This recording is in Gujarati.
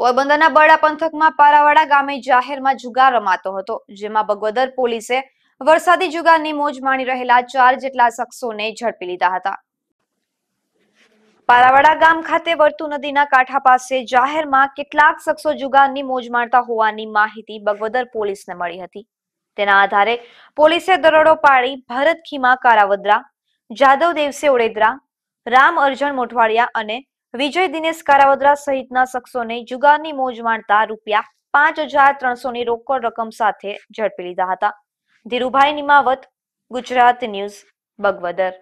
પોરબંદરના બરડા પંથકમાં પારાવાડા ગામે જાહેરમાં જુગાર રમાતો હતો જેમાં બગોદર પોલીસે વરસાદી જુગારની મોજ માણી રહેલા ચાર જેટલા શખ્સોને ઝડપી લીધા હતા પારાવાડા ગામ ખાતે વર્તુ નદીના કાંઠા પાસે જાહેરમાં કેટલાક શખ્સો જુગારની મોજ માણતા હોવાની માહિતી બગોદર પોલીસને મળી હતી તેના આધારે પોલીસે દરોડો પાડી ભરત ખીમા કારાવદ્રા જાદવ દેવસે ઓડેદરા રામ અર્જણ મોઠવાડિયા અને વિજય દિનેશ કારાવદરા સહિતના શખ્સોને જુગારની મોજ માણતા રૂપિયા પાંચ હજાર ત્રણસો ની રોકડ રકમ સાથે ઝડપી લીધા હતા ધીરુભાઈ નિમાવત ગુજરાત ન્યૂઝ બગવદર